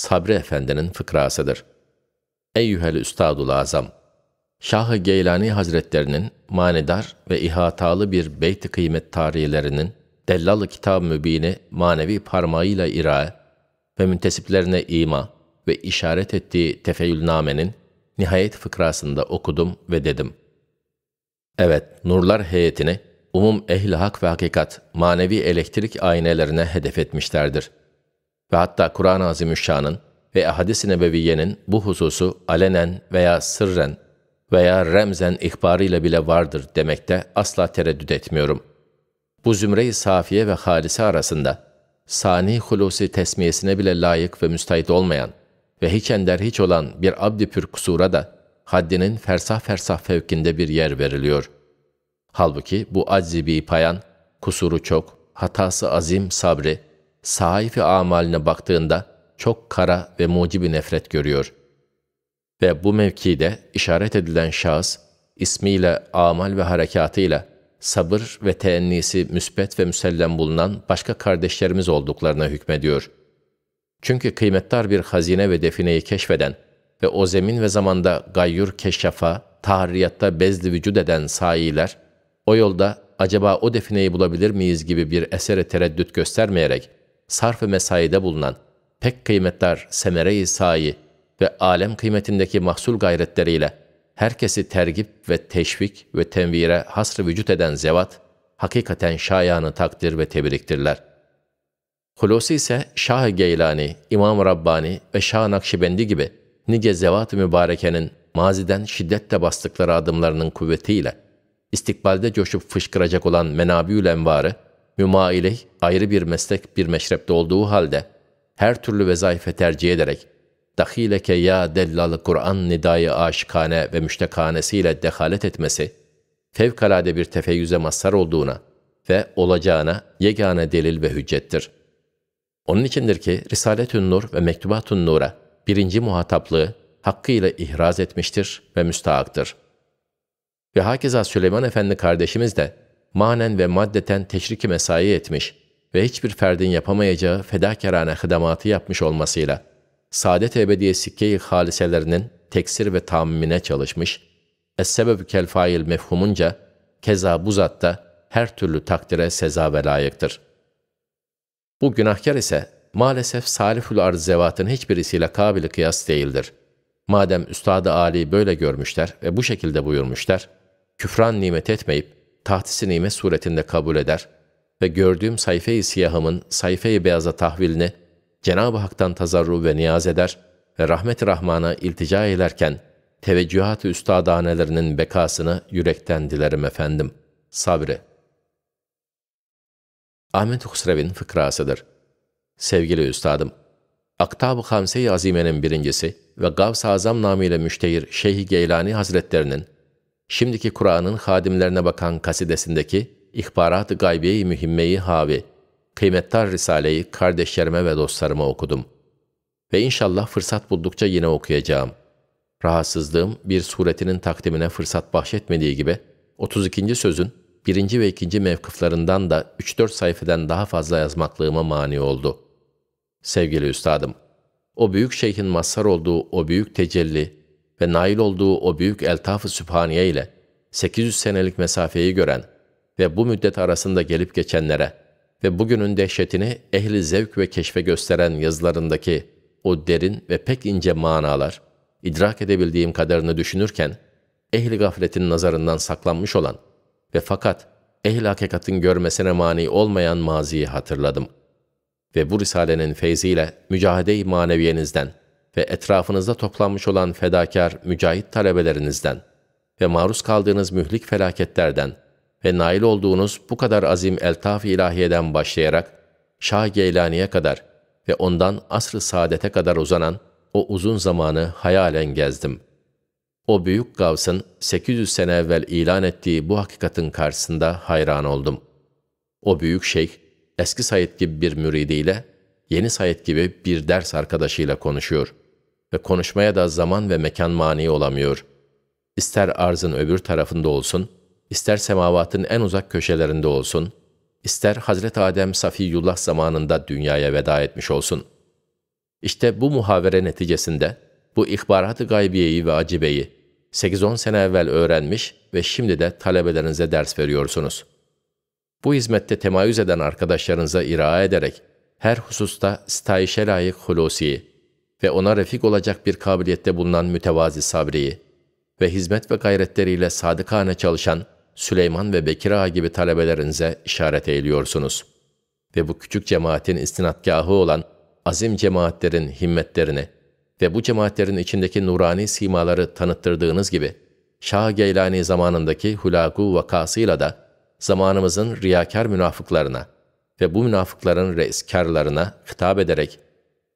Sabri Efendi'nin fıkrasıdır. Eyyühel Üstadul Azam Şah-ı Geylani Hazretlerinin manidar ve ihatalı bir beyt-i kıymet tarihlerinin Dellal-ı Kitab-ı Mübin'i manevi parmağıyla ira ve müntesiplerine ima ve işaret ettiği tefeyyülnamenin nihayet fıkrasında okudum ve dedim. Evet, nurlar heyetini umum ehli hak ve hakikat manevi elektrik aynelerine hedef etmişlerdir.'' ve hatta Kur'an-ı Azimüşşan'ın ve ahadis-i nebeviyenin bu hususu alenen veya sırren veya remzen ihbarıyla bile vardır demekte asla tereddüt etmiyorum. Bu zümre-i safiye ve halise arasında sani hulusi tesmiyesine bile layık ve müstahit olmayan ve hiç ender hiç olan bir abdi pür kusura da haddinin fersah fersah fevkinde bir yer veriliyor. Halbuki bu aczibi payan, kusuru çok, hatası azim sabri, saifi amaline baktığında çok kara ve mucibi nefret görüyor. Ve bu mevkide işaret edilen şahıs, ismiyle, amal ve harekatıyla sabır ve teennisi müspet ve müsellem bulunan başka kardeşlerimiz olduklarına hükmediyor. Çünkü kıymetdar bir hazine ve defineyi keşfeden ve o zemin ve zamanda gayyur keşşafa, tahriyatta bezli vücud eden sayiler, o yolda acaba o defineyi bulabilir miyiz gibi bir esere tereddüt göstermeyerek, sarf ve mesaide bulunan pek kıymetler semere-i sayi ve alem kıymetindeki mahsul gayretleriyle herkesi tergip ve teşvik ve tenvire hasrı vücut eden zevat, hakikaten şayanı takdir ve tebriktirler. Hulusi ise şah Geylani, İmam Rabbani ve Şah-ı Nakşibendi gibi nice zevat-ı mübarekenin maziden şiddetle bastıkları adımlarının kuvvetiyle istikbalde coşup fışkıracak olan menabiül envarı, mümaileh ayrı bir meslek bir meşrepte olduğu halde her türlü vezaife tercih ederek dahileke ya dellal Kur'an nidayı aşikane ve müştekanesiyle dehalet etmesi fevkalade bir tefeyyüze mazhar olduğuna ve olacağına yegane delil ve hüccettir. Onun içindir ki Risaletün Nur ve Mektubatun Nur'a birinci muhataplığı hakkıyla ihraz etmiştir ve müstahaktır. Ve hakeza Süleyman Efendi kardeşimiz de manen ve maddeten teşriki mesai etmiş ve hiçbir ferdin yapamayacağı fedakarane hıdamatı yapmış olmasıyla, saadet ebediye sikke-i haliselerinin teksir ve tammine çalışmış, es-sebebü kel fail mefhumunca, keza bu zatta her türlü takdire seza ve layıktır. Bu günahkar ise maalesef salifül zevatın hiçbirisiyle kabili kıyas değildir. Madem Üstad-ı Ali böyle görmüşler ve bu şekilde buyurmuşlar, küfran nimet etmeyip tahtisi nimet suretinde kabul eder ve gördüğüm sayfe siyahımın sayfe beyaza tahvilini Cenab-ı Hak'tan tazarru ve niyaz eder ve rahmet Rahman'a iltica ederken teveccühat-ı üstadanelerinin bekasını yürekten dilerim efendim. sabri. Ahmet Husrev'in fıkrasıdır. Sevgili üstadım, Aktab-ı Hamse-i Azime'nin birincisi ve Gavs-ı Azam namıyla müştehir Şeyh-i Geylani Hazretlerinin şimdiki Kur'an'ın hadimlerine bakan kasidesindeki İhbarat-ı Gaybiye-i Mühimmeyi Havi, kıymettar Risale'yi kardeşlerime ve dostlarıma okudum. Ve inşallah fırsat buldukça yine okuyacağım. Rahatsızlığım bir suretinin takdimine fırsat bahşetmediği gibi 32. sözün 1. ve 2. mevkıflarından da 3-4 sayfeden daha fazla yazmaklığıma mani oldu. Sevgili üstadım, o büyük şeyhin mazhar olduğu o büyük tecelli, ve nail olduğu o büyük eltaf-ı sübhaniye ile 800 senelik mesafeyi gören ve bu müddet arasında gelip geçenlere ve bugünün dehşetini ehli zevk ve keşfe gösteren yazılarındaki o derin ve pek ince manalar, idrak edebildiğim kadarını düşünürken, ehli gafletin nazarından saklanmış olan ve fakat ehli hakikatin görmesine mani olmayan maziyi hatırladım. Ve bu risalenin feyziyle mücahede-i maneviyenizden ve etrafınızda toplanmış olan fedakar mücahit talebelerinizden ve maruz kaldığınız mühlik felaketlerden ve nail olduğunuz bu kadar azim eltaf-ı ilahiyeden başlayarak Şah Geylani'ye kadar ve ondan asr-ı saadete kadar uzanan o uzun zamanı hayalen gezdim. O büyük Gavs'ın 800 sene evvel ilan ettiği bu hakikatin karşısında hayran oldum. O büyük şeyh, eski Said gibi bir müridiyle Yeni sayet gibi bir ders arkadaşıyla konuşuyor ve konuşmaya da zaman ve mekan mani olamıyor. İster arzın öbür tarafında olsun, ister semavatın en uzak köşelerinde olsun, ister Hazreti Adem Safiyullah zamanında dünyaya veda etmiş olsun. İşte bu muhavere neticesinde bu ihbaratı ı gaybiyeyi ve acibeyi 8-10 sene evvel öğrenmiş ve şimdi de talebelerinize ders veriyorsunuz. Bu hizmette temayüz eden arkadaşlarınıza ira ederek her hususta sitayişe layık hulusiyi ve ona refik olacak bir kabiliyette bulunan mütevazi sabriyi ve hizmet ve gayretleriyle sadıkane çalışan Süleyman ve Bekir Ağa gibi talebelerinize işaret eyliyorsunuz. Ve bu küçük cemaatin istinadgahı olan azim cemaatlerin himmetlerini ve bu cemaatlerin içindeki nurani simaları tanıttırdığınız gibi, Şah Geylani zamanındaki hulagu vakasıyla da zamanımızın riyakar münafıklarına, ve bu münafıkların reiskarlarına hitap ederek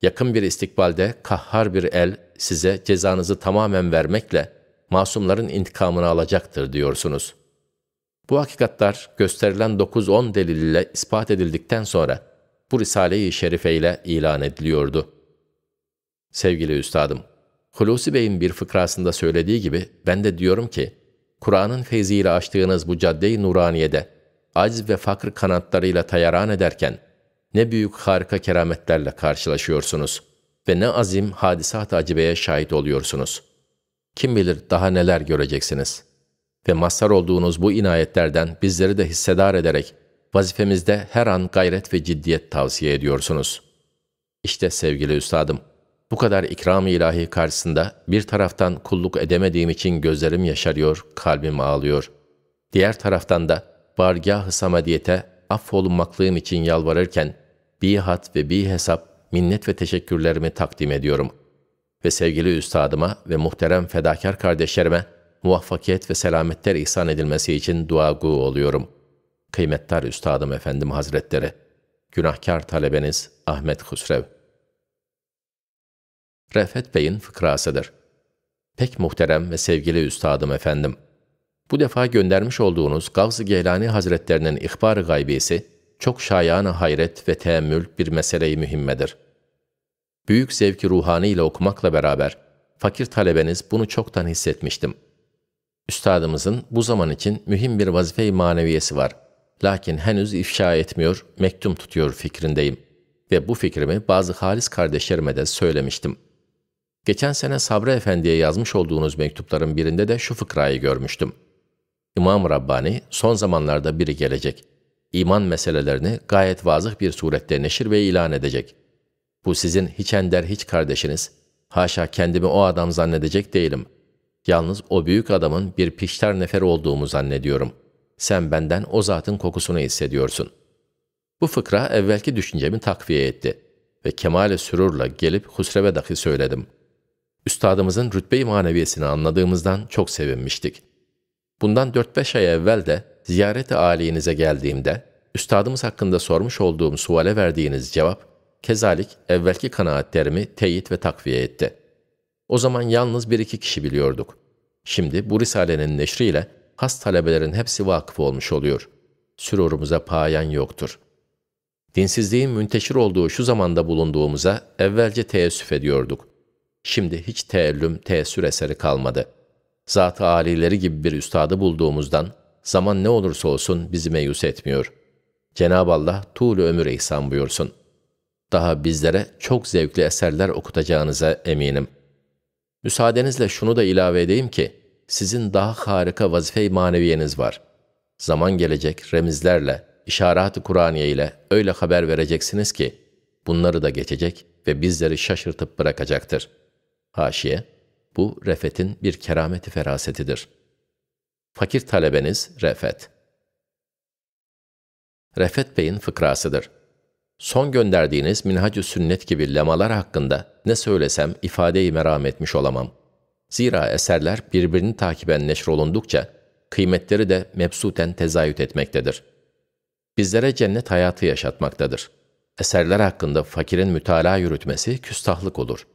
yakın bir istikbalde kahhar bir el size cezanızı tamamen vermekle masumların intikamını alacaktır diyorsunuz. Bu hakikatlar gösterilen 9-10 delil ile ispat edildikten sonra bu Risale-i Şerife ile ilan ediliyordu. Sevgili Üstadım, Hulusi Bey'in bir fıkrasında söylediği gibi ben de diyorum ki, Kur'an'ın feyziyle açtığınız bu cadde-i nuraniyede Aciz ve fakr kanatlarıyla tayaran ederken ne büyük harika kerametlerle karşılaşıyorsunuz ve ne azim hadisat acibeye şahit oluyorsunuz. Kim bilir daha neler göreceksiniz. Ve mazhar olduğunuz bu inayetlerden bizleri de hissedar ederek vazifemizde her an gayret ve ciddiyet tavsiye ediyorsunuz. İşte sevgili üstadım, bu kadar ikram-ı ilahi karşısında bir taraftan kulluk edemediğim için gözlerim yaşarıyor, kalbim ağlıyor. Diğer taraftan da bargâh-ı samadiyete affolunmaklığım için yalvarırken, bihat ve bi hesap minnet ve teşekkürlerimi takdim ediyorum. Ve sevgili üstadıma ve muhterem fedakar kardeşlerime muvaffakiyet ve selametler ihsan edilmesi için duagu oluyorum. kıymetler Üstadım Efendim Hazretleri, günahkar talebeniz Ahmet Husrev. Refet Bey'in fıkrasıdır. Pek muhterem ve sevgili Üstadım Efendim, bu defa göndermiş olduğunuz Gavz-ı Geylani Hazretlerinin ihbar-ı gaybisi, çok şayana hayret ve teemmül bir meseleyi mühimmedir. Büyük zevki ruhani ile okumakla beraber, fakir talebeniz bunu çoktan hissetmiştim. Üstadımızın bu zaman için mühim bir vazife-i maneviyesi var. Lakin henüz ifşa etmiyor, mektum tutuyor fikrindeyim. Ve bu fikrimi bazı halis kardeşlerime de söylemiştim. Geçen sene Sabri Efendi'ye yazmış olduğunuz mektupların birinde de şu fıkrayı görmüştüm.'' İmam Rabbani son zamanlarda biri gelecek. İman meselelerini gayet vazıh bir surette neşir ve ilan edecek. Bu sizin hiç ender hiç kardeşiniz. Haşa kendimi o adam zannedecek değilim. Yalnız o büyük adamın bir pişter nefer olduğumu zannediyorum. Sen benden o zatın kokusunu hissediyorsun. Bu fıkra evvelki düşüncemi takviye etti ve kemale sürurla gelip Husrev'e dahi söyledim. Üstadımızın rütbe-i maneviyesini anladığımızdan çok sevinmiştik. Bundan 4-5 ay evvel de ziyarete âliğinize geldiğimde, üstadımız hakkında sormuş olduğum suale verdiğiniz cevap, kezalik evvelki kanaatlerimi teyit ve takviye etti. O zaman yalnız bir iki kişi biliyorduk. Şimdi bu risalenin neşriyle has talebelerin hepsi vakıf olmuş oluyor. Sürurumuza payan yoktur. Dinsizliğin münteşir olduğu şu zamanda bulunduğumuza evvelce teessüf ediyorduk. Şimdi hiç teellüm, teessür eseri kalmadı.'' zat-ı âlileri gibi bir üstadı bulduğumuzdan, zaman ne olursa olsun bizi meyus etmiyor. Cenab-ı Allah tuğlu ömür ihsan buyursun. Daha bizlere çok zevkli eserler okutacağınıza eminim. Müsaadenizle şunu da ilave edeyim ki, sizin daha harika vazife-i maneviyeniz var. Zaman gelecek remizlerle, işaret-i Kur'aniye ile öyle haber vereceksiniz ki, bunları da geçecek ve bizleri şaşırtıp bırakacaktır. Haşiye bu Refet'in bir kerameti ferasetidir. Fakir talebeniz Refet. Refet Bey'in fıkrasıdır. Son gönderdiğiniz Minhacü Sünnet gibi lemalar hakkında ne söylesem ifadeyi meram etmiş olamam. Zira eserler birbirini takiben neşrolundukça kıymetleri de mebsuten tezayüt etmektedir. Bizlere cennet hayatı yaşatmaktadır. Eserler hakkında fakirin mütalaa yürütmesi küstahlık olur.''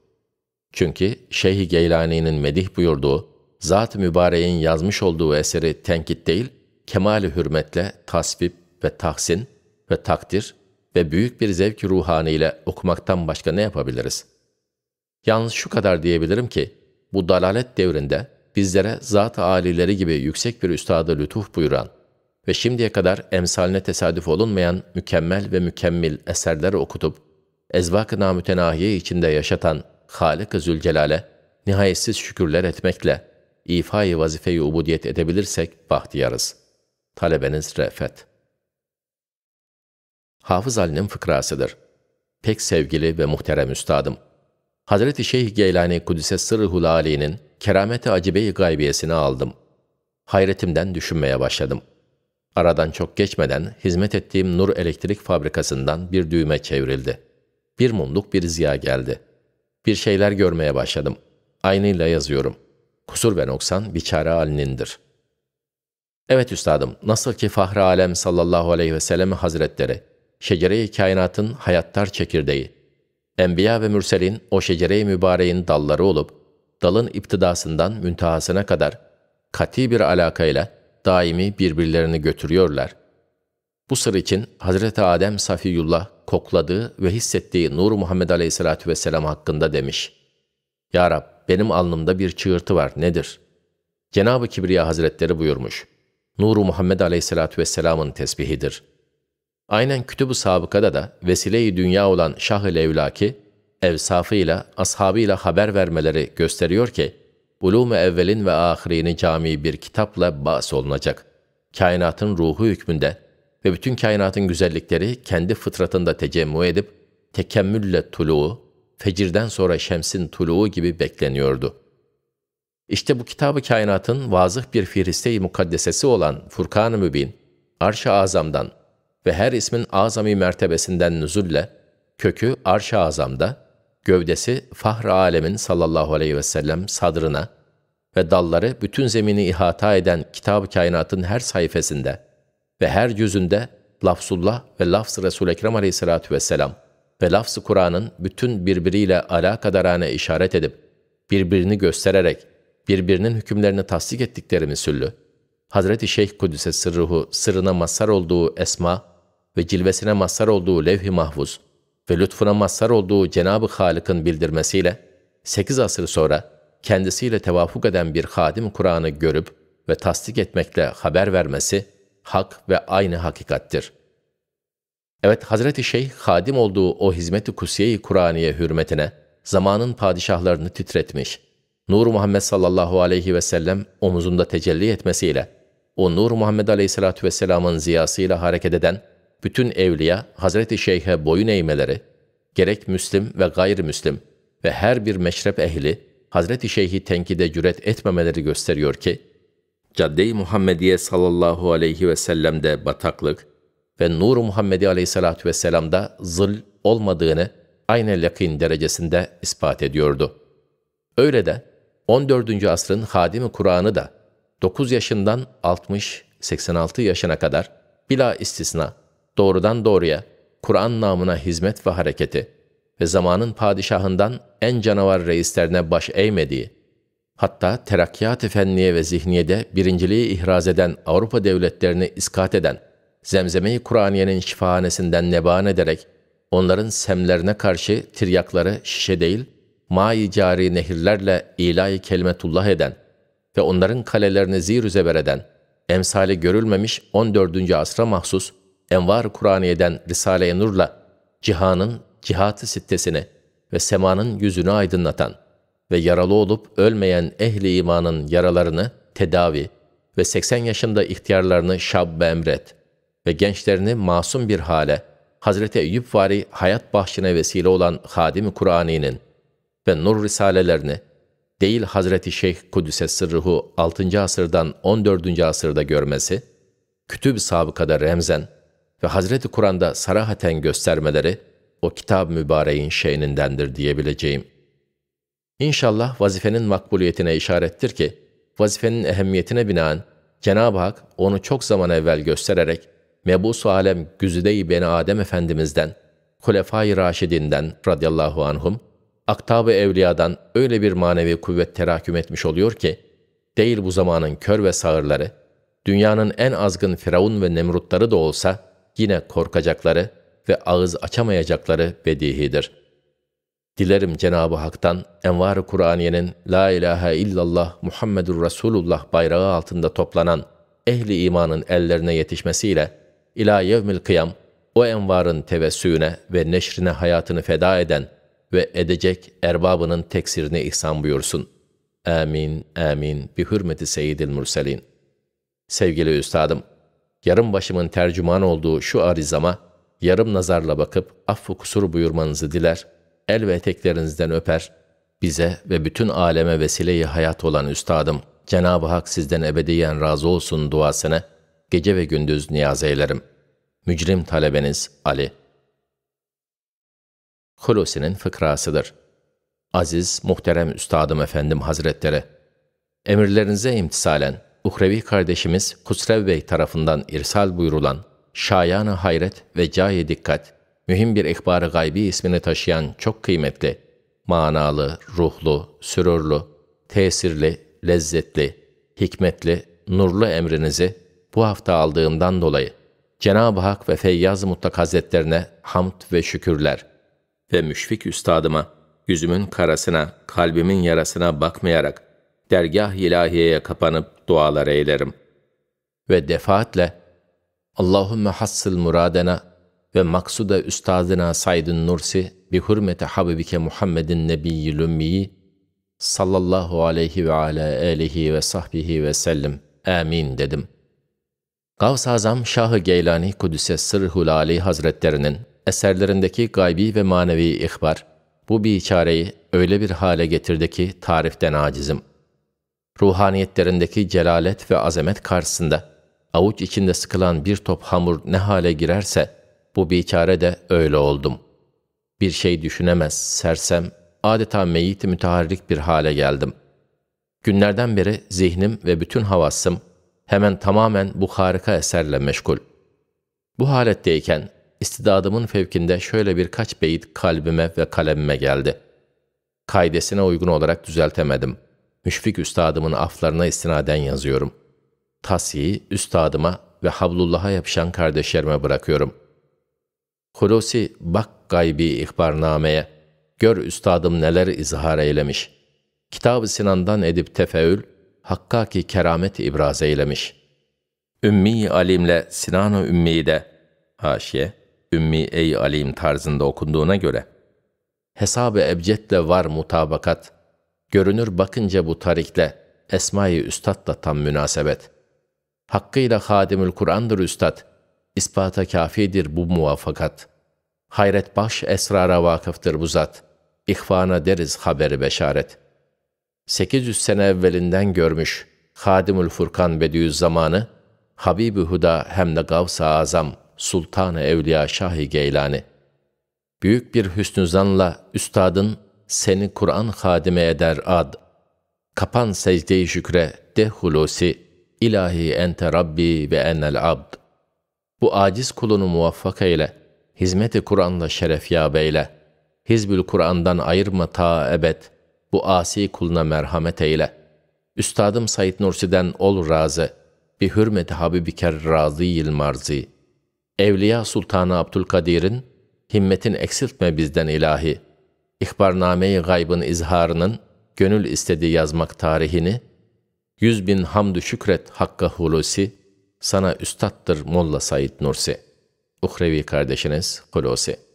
Çünkü Şeyh-i Geylani'nin medih buyurduğu, Zat-ı Mübareğin yazmış olduğu eseri tenkit değil, kemali hürmetle tasvip ve tahsin ve takdir ve büyük bir zevk-i ruhani ile okumaktan başka ne yapabiliriz? Yalnız şu kadar diyebilirim ki, bu dalalet devrinde bizlere zat-ı alileri gibi yüksek bir üstada lütuf buyuran ve şimdiye kadar emsaline tesadüf olunmayan mükemmel ve mükemmel eserler okutup, ezvak-ı namütenahiye içinde yaşatan Halık-ı Zülcelal'e nihayetsiz şükürler etmekle ifai vazifeyi ubudiyet edebilirsek bahtiyarız. Talebeniz Refet Hafız Ali'nin fıkrasıdır. Pek sevgili ve muhterem üstadım. Hazreti Şeyh Geylani Kudüs'e sırrı Ali'nin kerameti acibe gaybiyesini aldım. Hayretimden düşünmeye başladım. Aradan çok geçmeden hizmet ettiğim Nur Elektrik Fabrikası'ndan bir düğme çevrildi. Bir mumluk bir ziya geldi. Bir şeyler görmeye başladım. Aynıyla yazıyorum. Kusur ve noksan biçare halinindir. Evet üstadım, nasıl ki Fahri Alem sallallahu aleyhi ve sellem hazretleri, şecere-i kainatın hayatlar çekirdeği, Enbiya ve Mürsel'in o şecere-i mübareğin dalları olup, dalın iptidasından müntahasına kadar kati bir alakayla daimi birbirlerini götürüyorlar. Bu sır için Hazreti Adem Safiyullah kokladığı ve hissettiği Nur Muhammed Aleyhisselatü Vesselam hakkında demiş. Ya Rab benim alnımda bir çığırtı var nedir? Cenab-ı Kibriya Hazretleri buyurmuş. Nuru Muhammed Aleyhisselatü Vesselam'ın tesbihidir. Aynen kütüb-ü sabıkada da vesile-i dünya olan Şah-ı Levlaki, evsafıyla, ashabıyla haber vermeleri gösteriyor ki, ulûm evvelin ve ahirini cami bir kitapla bahs olunacak. Kainatın ruhu hükmünde ve bütün kainatın güzellikleri kendi fıtratında tecemmü edip tekemmülle tuluğu, fecirden sonra şemsin tuluğu gibi bekleniyordu. İşte bu kitabı kainatın vazıh bir fihriste mukaddesesi olan Furkan-ı Mübin, Arş-ı Azam'dan ve her ismin azami mertebesinden nüzulle, kökü Arş-ı Azam'da, gövdesi Fahr-ı Alemin sallallahu aleyhi ve sellem sadrına ve dalları bütün zemini ihata eden kitab-ı kainatın her sayfasında ve her yüzünde lafzullah ve lafz Resul-i Ekrem aleyhissalatu vesselam ve lafz-ı Kur'an'ın bütün birbiriyle alakadarane işaret edip, birbirini göstererek, birbirinin hükümlerini tasdik ettikleri misüllü, Hazreti Şeyh Kudüs'e sırruhu sırrına mazhar olduğu esma ve cilvesine mazhar olduğu levh-i mahfuz ve lütfuna mazhar olduğu Cenab-ı Halık'ın bildirmesiyle, 8 asır sonra kendisiyle tevafuk eden bir hadim Kur'an'ı görüp ve tasdik etmekle haber vermesi, hak ve aynı hakikattir. Evet, Hazreti Şeyh, hadim olduğu o hizmet-i kusiye-i Kur'aniye hürmetine, zamanın padişahlarını titretmiş. Nur Muhammed sallallahu aleyhi ve sellem omuzunda tecelli etmesiyle, o Nur Muhammed aleyhissalatu vesselamın ziyasıyla hareket eden bütün evliya Hazreti Şeyh'e boyun eğmeleri, gerek Müslim ve gayrimüslim ve her bir meşrep ehli Hazreti Şeyh'i tenkide cüret etmemeleri gösteriyor ki, Cadde-i Muhammediye sallallahu aleyhi ve sellem'de bataklık ve Nur-u Muhammedi aleyhissalatu vesselam'da zıl olmadığını aynı lakin derecesinde ispat ediyordu. Öyle de 14. asrın hadimi Kur'an'ı da 9 yaşından 60-86 yaşına kadar bila istisna doğrudan doğruya Kur'an namına hizmet ve hareketi ve zamanın padişahından en canavar reislerine baş eğmediği hatta terakkiyat-ı ve zihniyede birinciliği ihraz eden Avrupa devletlerini iskat eden zemzemeyi Kur'aniye'nin şifahanesinden neban ederek onların semlerine karşı tiryakları şişe değil, mayi cari nehirlerle ilahi kelimetullah eden ve onların kalelerini zirüzeber eden, emsali görülmemiş 14. asra mahsus Envar Kur'aniye'den Risale-i Nur'la cihanın cihatı sittesini ve semanın yüzünü aydınlatan.'' ve yaralı olup ölmeyen ehli imanın yaralarını tedavi ve 80 yaşında ihtiyarlarını şabbe emret ve gençlerini masum bir hale Hazreti Eyüp Vari hayat bahşine vesile olan Hadim-i Kur'ani'nin ve nur risalelerini değil Hazreti Şeyh Kudüs'e sırruhu 6. asırdan 14. asırda görmesi, kütüb sabıkada remzen ve Hazreti Kur'an'da sarahaten göstermeleri o kitab mübareğin şeynindendir diyebileceğim.'' İnşallah vazifenin makbuliyetine işarettir ki, vazifenin ehemmiyetine binaen Cenab-ı Hak onu çok zaman evvel göstererek mebusu alem güzide-i beni Adem Efendimiz'den, Kulefai Raşidinden radıyallahu anhum, aktab-ı evliyadan öyle bir manevi kuvvet teraküm etmiş oluyor ki, değil bu zamanın kör ve sağırları, dünyanın en azgın firavun ve nemrutları da olsa yine korkacakları ve ağız açamayacakları bedihidir.'' Dilerim Cenab-ı Hak'tan Envar-ı Kur'aniye'nin La ilahe illallah Muhammedur Resulullah bayrağı altında toplanan ehli imanın ellerine yetişmesiyle ila yevmil kıyam o envarın tevessüğüne ve neşrine hayatını feda eden ve edecek erbabının teksirine ihsan buyursun. Amin, amin. Bi hürmeti Seyyidil Murselin. Sevgili üstadım, yarım başımın tercüman olduğu şu arizama, yarım nazarla bakıp affı kusur buyurmanızı diler.'' el ve eteklerinizden öper, bize ve bütün aleme vesileyi hayat olan Üstadım, Cenab-ı Hak sizden ebediyen razı olsun duasını gece ve gündüz niyaz eylerim. Mücrim talebeniz Ali. Hulusi'nin fıkrasıdır. Aziz, muhterem Üstadım Efendim Hazretleri, emirlerinize imtisalen, uhrevi kardeşimiz Kusrev Bey tarafından irsal buyurulan şayana hayret ve caye dikkat mühim bir ihbarı gaybi ismini taşıyan çok kıymetli, manalı, ruhlu, sürurlu, tesirli, lezzetli, hikmetli, nurlu emrinizi bu hafta aldığımdan dolayı Cenab-ı Hak ve feyyaz Mutlak Hazretlerine hamd ve şükürler ve müşfik üstadıma yüzümün karasına, kalbimin yarasına bakmayarak dergah ilahiyeye kapanıp dualar eylerim. Ve defaatle Allahümme hassil muradena ve maksuda üstadına Said'in Nursi bi hürmeti Habibike Muhammedin Nebiyyi Lümmiyi sallallahu aleyhi ve ala aleyhi ve sahbihi ve sellem amin dedim. Gavs-ı Azam Şah-ı Geylani Kudüs'e Sırhul Ali Hazretlerinin eserlerindeki gaybi ve manevi ihbar, bu biçareyi öyle bir hale getirdi ki tariften acizim. Ruhaniyetlerindeki celalet ve azamet karşısında avuç içinde sıkılan bir top hamur ne hale girerse bu bikare de öyle oldum. Bir şey düşünemez, sersem, adeta meyit müteharrik bir hale geldim. Günlerden beri zihnim ve bütün havasım hemen tamamen bu harika eserle meşgul. Bu haletteyken istidadımın fevkinde şöyle birkaç beyit kalbime ve kalemime geldi. Kaydesine uygun olarak düzeltemedim. Müşfik üstadımın aflarına istinaden yazıyorum. Tasiyi üstadıma ve Hablullah'a yapışan kardeşlerime bırakıyorum.'' Hulusi bak gaybi ihbarnameye, gör üstadım neler izhar eylemiş. Kitab-ı Sinan'dan edip tefeül, hakkaki keramet ibraz eylemiş. Ümmi alimle Sinan-ı ümmi'de de, haşiye, Ümmi ey alim tarzında okunduğuna göre, hesab hesabı ebcedle var mutabakat, görünür bakınca bu tarikle, Esma-i Üstad'la tam münasebet. Hakkıyla Hadimül Kur'an'dır Üstad.'' ispata kafidir bu muvaffakat. Hayret baş esrara vakıftır bu zat. İhvana deriz haberi beşaret. 800 sene evvelinden görmüş Hadimül Furkan Bediüzzaman'ı, Habibi Huda hem de Gavs-ı Azam, Sultan-ı Evliya Şahi Geylani. Büyük bir hüsnüzanla üstadın seni Kur'an hadime eder ad. Kapan secde-i şükre de hulusi, ilahi ente Rabbi ve enel abd. Bu aciz kulunu muvaffak eyle. Hizmeti Kur'an'la şeref ya beyle, Hizbül Kur'an'dan ayırma ta ebed. Bu asi kuluna merhamet eyle. Üstadım Said Nursi'den ol razı. Bir hürmeti Habibiker yil marzi. Evliya Sultanı Abdülkadir'in himmetin eksiltme bizden ilahi. İhbarname-i gaybın izharının gönül istediği yazmak tarihini, yüz bin hamdü şükret hakka hulusi, sana üstattır Molla Said Nursi. Uhrevi kardeşiniz Hulusi.